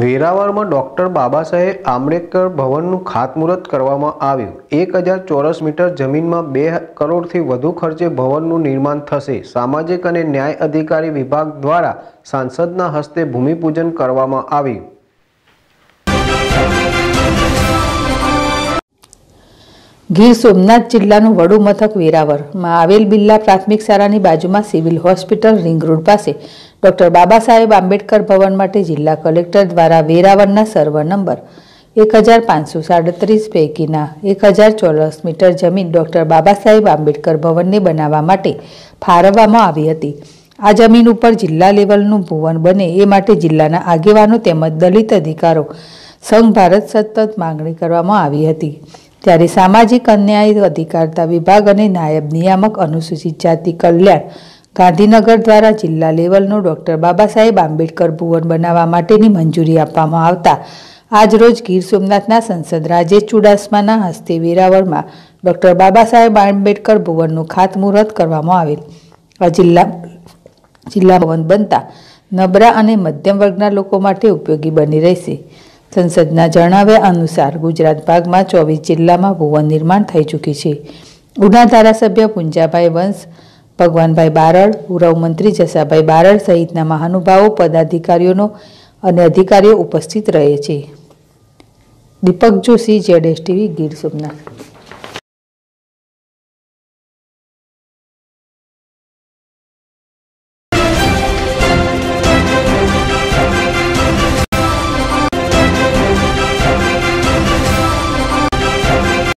વેરાવળમાં doctor બાબા સાહેબ આંબેડકર ભવનનું ખાતમુહૂર્ત કરવામાં આવ્યું એક હજાર ચોરસ મીટર જમીનમાં બે કરોડથી વધુ ખર્ચે ભવનનું નિર્માણ થશે સામાજિક અને ન્યાય અધિકારી વિભાગ દ્વારા સાંસદના હસ્તે ભૂમિપૂજન કરવામાં આવ્યું ગીર સોમનાથ જિલ્લાનું વડુ મથક વેરાવરમાં આવેલ બિલ્લા પ્રાથમિક શાળાની બાજુમાં સિવિલ હોસ્પિટલ રિંગ રોડ પાસે ડોક્ટર બાબા સાહેબ આંબેડકર ભવન માટે જિલ્લા કલેક્ટર દ્વારા વેરાવરના સર્વ નંબર એક હજાર પાંચસો સાડત્રીસ પૈકીના એક હજાર ચોરસ મીટર જમીન ડોક્ટર બાબા સાહેબ આંબેડકર ભવનને બનાવવા માટે ફાળવવામાં આવી હતી આ જમીન ઉપર જિલ્લા લેવલનું ભુવન બને એ માટે જિલ્લાના આગેવાનો તેમજ દલિત અધિકારો સંઘ ભારત સતત માંગણી કરવામાં આવી હતી ત્યારે સામાજિક અન્યાય અધિકારતા વિભાગ અને નાયબ નિયામક અનુસૂચિત જાતિ કલ્યાણ ગાંધીનગર દ્વારા જિલ્લા લેવલનું ડૉક્ટર બાબા સાહેબ આંબેડકર ભુવન બનાવવા માટેની મંજૂરી આપવામાં આવતા આજરોજ ગીર સોમનાથના સંસદ રાજેશ ચુડાસમાના હસ્તે વેરાવળમાં ડૉક્ટર બાબા સાહેબ આંબેડકર ભુવનનું ખાતમુહૂર્ત કરવામાં આવેલ જિલ્લા જિલ્લા ભવન બનતા નબરા અને મધ્યમ વર્ગના લોકો માટે ઉપયોગી બની રહેશે સંસદના જણાવ્યા અનુસાર ગુજરાત ભાગમાં ચોવીસ જિલ્લામાં ભુવન નિર્માણ થઈ ચૂકી છે ઉના ધારાસભ્ય પુંજાભાઈ વંશ ભગવાનભાઈ બારડ પૂર્વ મંત્રી જસાભાઈ બારડ સહિતના મહાનુભાવો પદાધિકારીઓનો અને અધિકારીઓ ઉપસ્થિત રહે છે Deepak Joshi Z S TV Gir Somnath